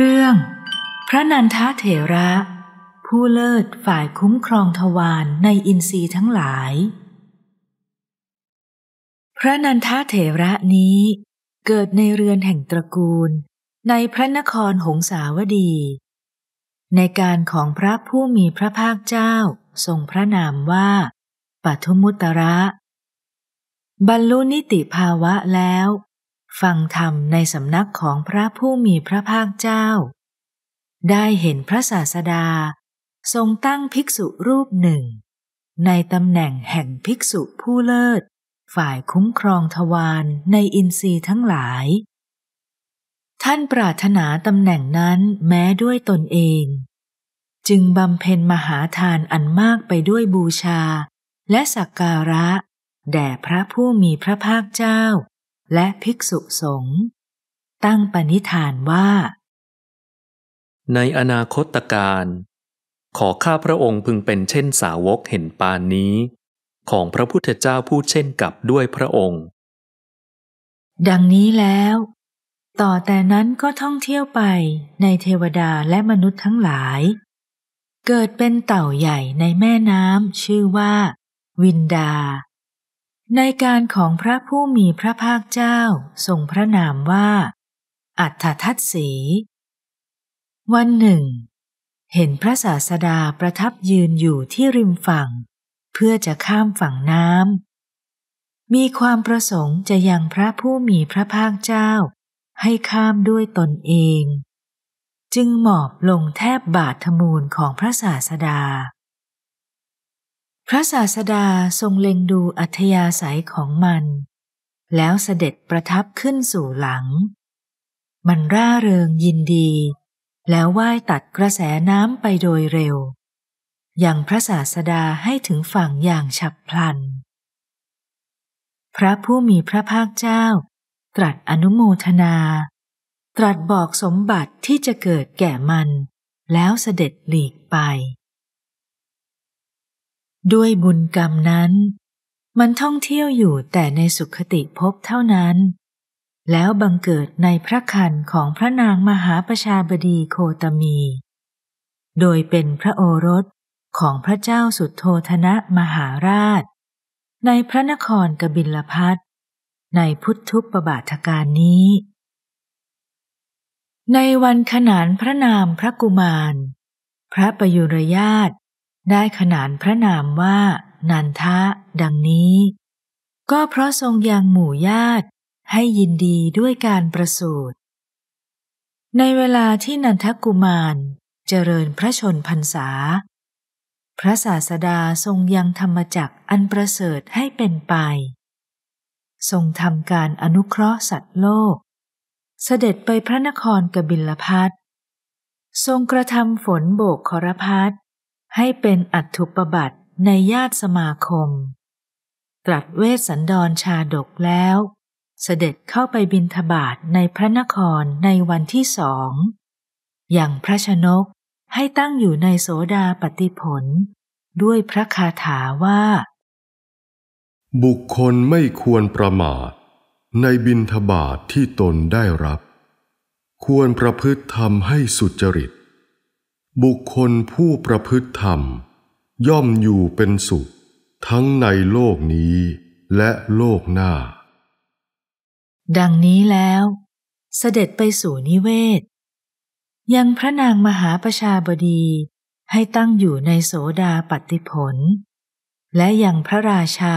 เรื่อง พระนันทเถระ ผู้เลิศฝ่ายคุ้มครองทวารในอินทรีย์ทั้งหลาย พระนันทเถระนี้เกิดในเรือนแห่งตระกูลในพระนครหงสาวดี ในการของพระผู้มีพระภาคเจ้าทรงพระนามว่าปัทุมุตระบรรลุนิติภาวะแล้วฟังธรรมในสำนักของพระผู้มีพระภาคเจ้า ได้เห็นพระศาสดา ทรงตั้งภิกษุรูปหนึ่ง ในตำแหน่งแห่งภิกษุผู้เลิศ ฝ่ายคุ้มครองทวารในอินทรีย์ทั้งหลาย ท่านปรารถนาตำแหน่งนั้นแม้ด้วยตนเอง จึงบำเพ็ญมหาทานอันมากไปด้วยบูชาและสักการะ แด่พระผู้มีพระภาคเจ้าและภิกษุสงฆ์ตั้งปณิธานว่า ในอนาคตการ ขอข้าพระองค์พึงเป็นเช่นสาวกเห็นปานนี้ ของพระพุทธเจ้าผู้เช่นกับด้วยพระองค์ ดังนี้แล้ว ต่อแต่นั้นก็ท่องเที่ยวไปในเทวดาและมนุษย์ทั้งหลาย เกิดเป็นเต่าใหญ่ในแม่น้ำชื่อว่าวินดาในการของพระผู้มีพระภาคเจ้า ทรงพระนามว่าอัฏฐทัตสี วันหนึ่ง เห็นพระศาสดาประทับยืนอยู่ที่ริมฝั่ง เพื่อจะข้ามฝั่งน้ำมีความประสงค์จะยังพระผู้มีพระภาคเจ้าให้ข้ามด้วยตนเอง จึงหมอบลงแทบบาทมูลของพระศาสดาพระศาสดาทรงเล็งดูอัธยาศัยของมัน แล้วเสด็จประทับขึ้นสู่หลัง มันร่าเริงยินดี แล้วว่ายตัดกระแสน้ำไปโดยเร็วอย่างพระศาสดาให้ถึงฝั่งอย่างฉับพลัน พระผู้มีพระภาคเจ้า ตรัสอนุโมทนา ตรัสบอกสมบัติที่จะเกิดแก่มัน แล้วเสด็จหลีกไปด้วยบุญกรรมนั้น มันท่องเที่ยวอยู่แต่ในสุขติภพเท่านั้น แล้วบังเกิดในพระคันของพระนางมหาประชาบดีโคตมี โดยเป็นพระโอรสของพระเจ้าสุดโทธนะมหาราช ในพระนครกบิลพัทในพุทธุปบาทการนี้ ในวันขนานพระนามพระกุมาร พระประยุรญาตได้ขนานพระนามว่านันทะ ดังนี้ ก็เพราะทรงยังหมู่ญาติให้ยินดีด้วยการประสูติในเวลาที่นันทกุมารเจริญพระชนพรรษา พระศาสดาทรงยังธรรมจักอันประเสริฐให้เป็นไป ทรงทำการอนุเคราะห์สัตว์โลก เสด็จไปพระนครกบิลพัททรงกระทำฝนโบกขรพัทให้เป็นอัตถุปบัติในญาติสมาคม ตรัสเวสสันดรชาดกแล้ว เสด็จเข้าไปบินทบาทในพระนครในวันที่สอง อย่างพระชนกให้ตั้งอยู่ในโสดาปฏิผล ด้วยพระคาถาว่า บุคคลไม่ควรประมาทในบินทบาทที่ตนได้รับ ควรประพฤติทำให้สุจริตบุคคลผู้ประพฤติธรรม ย่อมอยู่เป็นสุขทั้งในโลกนี้และโลกหน้า ดังนี้แล้ว เสด็จไปสู่นิเวศ ยังพระนางมหาประชาบดีให้ตั้งอยู่ในโสดาปฏิผล และยังพระราชา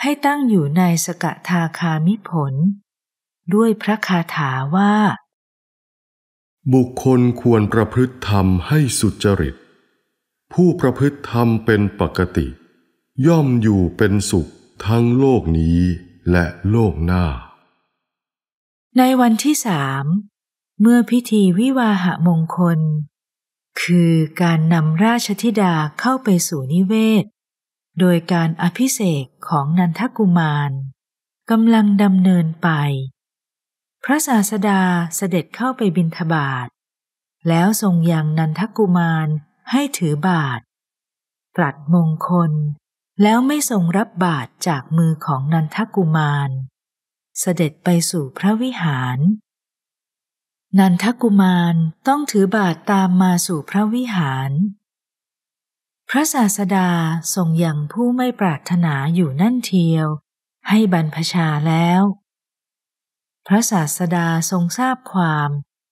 ให้ตั้งอยู่ในสกทาคามิผล ด้วยพระคาถาว่าบุคคลควรประพฤติธรรมให้สุจริต ผู้ประพฤติธรรมเป็นปกติ ย่อมอยู่เป็นสุขทั้งโลกนี้และโลกหน้า ในวันที่สามเมื่อพิธีวิวาหะมงคล คือการนำราชธิดาเข้าไปสู่นิเวศ โดยการอภิเษกของนันทกุมารกำลังดำเนินไปพระศาสดาเสด็จเข้าไปบินทบาทแล้วทรงยังนันทกุมารให้ถือบาทตรัสมงคล แล้วไม่ทรงรับบาทจากมือของนันทกุมาร เสด็จไปสู่พระวิหาร นันทกุมารต้องถือบาทตามมาสู่พระวิหาร พระศาสดาทรงยังผู้ไม่ปรารถนาอยู่นั่นเทียว ให้บรรพชาแล้วพระศาสดาทรงทราบความ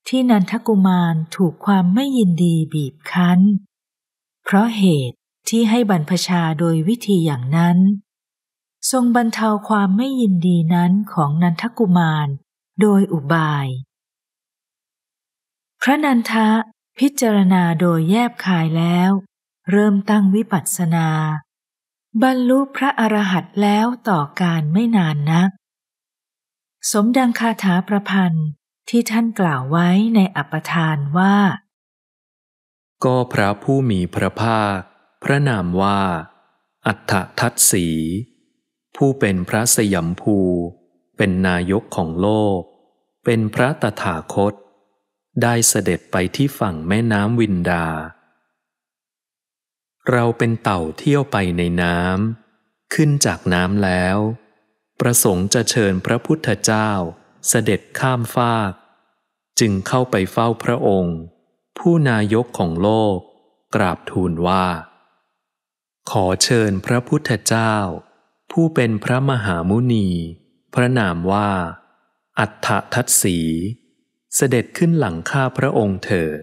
ที่นันทกุมารถูกความไม่ยินดีบีบคั้น เพราะเหตุที่ให้บรรพชาโดยวิธีอย่างนั้น ทรงบรรเทาความไม่ยินดีนั้นของนันทกุมาร โดยอุบาย พระนันทะพิจารณาโดยแยบคายแล้ว เริ่มตั้งวิปัสสนา บรรลุพระอรหันต์แล้วต่อการไม่นานนักสมดังคาถาประพันธ์ที่ท่านกล่าวไว้ในอัปทานว่า ก็พระผู้มีพระภาค พระนามว่า อัฏฐทัตสี ผู้เป็นพระสยามภู เป็นนายกของโลก เป็นพระตถาคต ได้เสด็จไปที่ฝั่งแม่น้ำวินดา เราเป็นเต่าเที่ยวไปในน้ำขึ้นจากน้ำแล้วประสงค์จะเชิญพระพุทธเจ้า เสด็จข้ามฟาก จึงเข้าไปเฝ้าพระองค์ ผู้นายกของโลก กราบทูลว่า ขอเชิญพระพุทธเจ้า ผู้เป็นพระมหามุนี พระนามว่า อัฏฐทัตสีเสด็จขึ้นหลังข้าพระองค์เถิด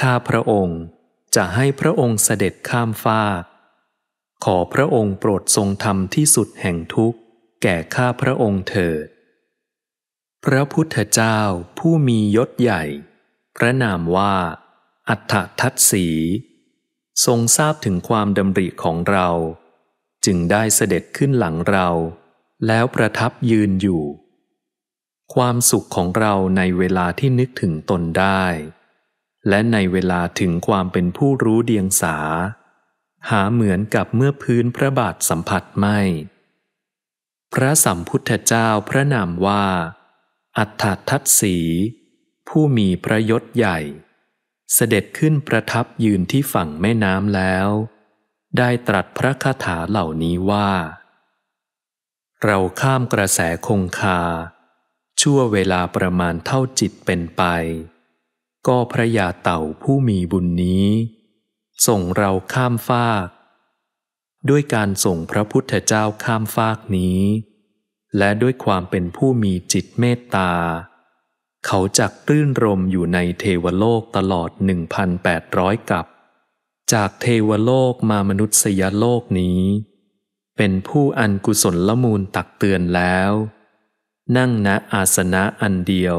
ข้าพระองค์จะให้พระองค์เสด็จข้ามฟากขอพระองค์โปรดทรงธรรมที่สุดแห่งทุกขแก่ข้าพระองค์เถิด พระพุทธเจ้าผู้มียศใหญ่ พระนามว่าอัฏฐทัตสี ทรงทราบถึงความดำริของเรา จึงได้เสด็จขึ้นหลังเรา แล้วประทับยืนอยู่ ความสุขของเราในเวลาที่นึกถึงตนได้ และในเวลาถึงความเป็นผู้รู้เดียงสา หาเหมือนกับเมื่อพื้นพระบาทสัมผัสไม่พระสัมพุทธเจ้าพระนามว่า อัฏฐทัตสีผู้มีพระยศใหญ่ เสด็จขึ้นประทับยืนที่ฝั่งแม่น้ำแล้ว ได้ตรัสพระคาถาเหล่านี้ว่า เราข้ามกระแสคงคา ชั่วเวลาประมาณเท่าจิตเป็นไป ก็พระยาเต่าผู้มีบุญนี้ ส่งเราข้ามฟากด้วยการส่งพระพุทธเจ้าข้ามฟากนี้ และด้วยความเป็นผู้มีจิตเมตตา เขาจักรื่นรมอยู่ในเทวโลกตลอด 1,800กับ จากเทวโลกมามนุษยโลกนี้ เป็นผู้อันกุศลละมูลตักเตือนแล้ว นั่งณอาสนะอันเดียว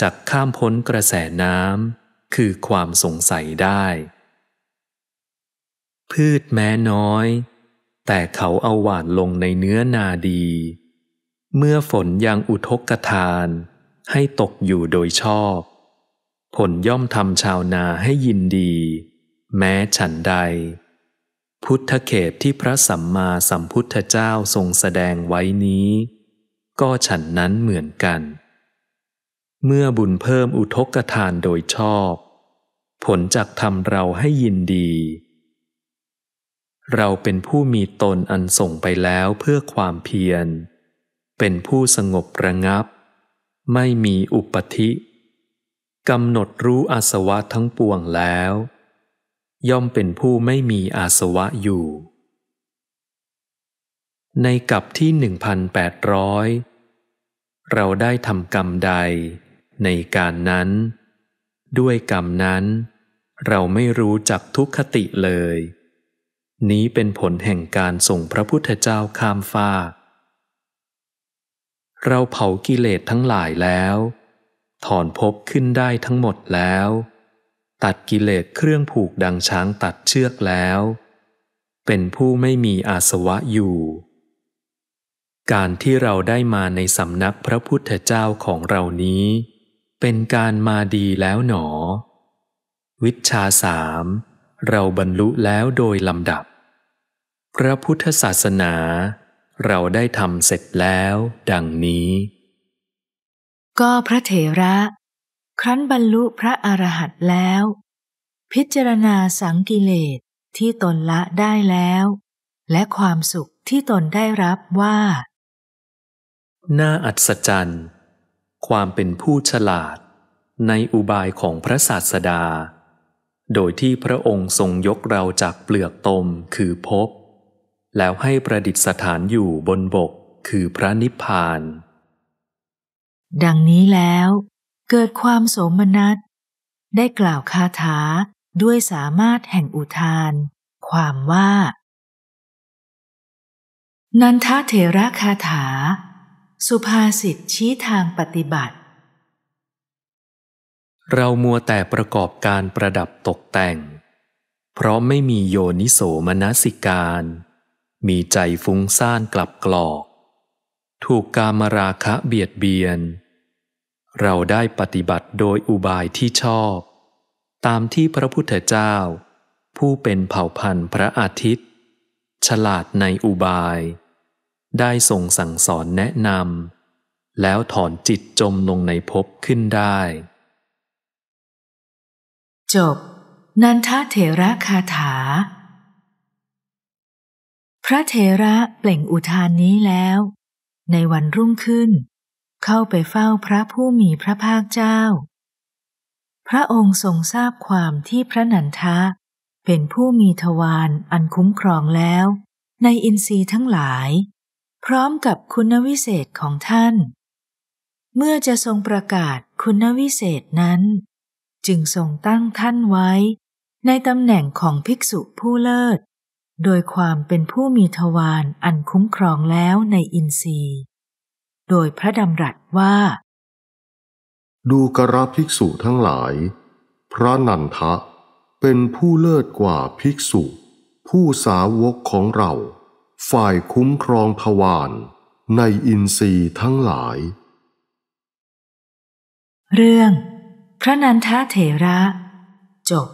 จักข้ามพ้นกระแสน้ำคือความสงสัยได้พืชแม้น้อย แต่เขาเอาหวานลงในเนื้อนาดี เมื่อฝนยังอุทกทานให้ตกอยู่โดยชอบ ผลย่อมทำชาวนาให้ยินดี แม้ฉันใด พุทธเขตที่พระสัมมาสัมพุทธเจ้าทรงแสดงไว้นี้ ก็ฉันนั้นเหมือนกัน เมื่อบุญเพิ่มอุทกทานโดยชอบ ผลจากทำเราให้ยินดีเราเป็นผู้มีตนอันส่งไปแล้วเพื่อความเพียร เป็นผู้สงบระงับ ไม่มีอุปธิกำหนดรู้อาสวะทั้งปวงแล้ว ย่อมเป็นผู้ไม่มีอาสวะอยู่ ในกับที่ 1,800 เราได้ทำกรรมใดในการนั้น ด้วยกรรมนั้น เราไม่รู้จักทุกขติเลยนี้เป็นผลแห่งการส่งพระพุทธเจ้าข้ามฟากเราเผากิเลสทั้งหลายแล้ว ถอนภพขึ้นได้ทั้งหมดแล้ว ตัดกิเลสเครื่องผูกดังช้างตัดเชือกแล้ว เป็นผู้ไม่มีอาสวะอยู่ การที่เราได้มาในสำนักพระพุทธเจ้าของเรานี้ เป็นการมาดีแล้วหนอ วิชาสามเราบรรลุแล้วโดยลำดับ พระพุทธศาสนาเราได้ทำเสร็จแล้วดังนี้ ก็พระเถระ ครั้นบรรลุพระอรหันต์แล้ว พิจารณาสังกิเลสที่ตนละได้แล้ว และความสุขที่ตนได้รับว่า น่าอัศจรรย์ความเป็นผู้ฉลาด ในอุบายของพระศาสดาโดยที่พระองค์ทรงยกเราจากเปลือกตมคือภพแล้วให้ประดิษฐานอยู่บนบกคือพระนิพพาน ดังนี้แล้วเกิดความโสมนัส ได้กล่าวคาถาด้วยสามารถแห่งอุทานความว่า นันทเถระคาถา สุภาษิตชี้ทางปฏิบัติเรามัวแต่ประกอบการประดับตกแต่ง เพราะไม่มีโยนิโสมนสิการ มีใจฟุ้งซ่านกลับกลอก ถูกกามราคะเบียดเบียน เราได้ปฏิบัติโดยอุบายที่ชอบ ตามที่พระพุทธเจ้า ผู้เป็นเผ่าพันธุ์พระอาทิตย์ ฉลาดในอุบาย ได้ทรงสั่งสอนแนะนำ แล้วถอนจิตจมลงในภพขึ้นได้จบนันทเถระคาถา พระเถระเปล่งอุทานนี้แล้ว ในวันรุ่งขึ้นเข้าไปเฝ้าพระผู้มีพระภาคเจ้า พระองค์ทรงทราบความที่พระนันทะ เป็นผู้มีทวารอันคุ้มครองแล้ว ในอินทรีย์ทั้งหลาย พร้อมกับคุณวิเศษของท่าน เมื่อจะทรงประกาศคุณวิเศษนั้นจึงทรงตั้งท่านไว้ในตำแหน่งของภิกษุผู้เลิศ โดยความเป็นผู้มีทวารอันคุ้มครองแล้วในอินทรีย์ โดยพระดำรัสว่า ดูกระภิกษุทั้งหลาย พระนันทะเป็นผู้เลิศกว่าภิกษุ ผู้สาวกของเรา ฝ่ายคุ้มครองทวารในอินทรีย์ทั้งหลาย เรื่องพระนันทเถระจบ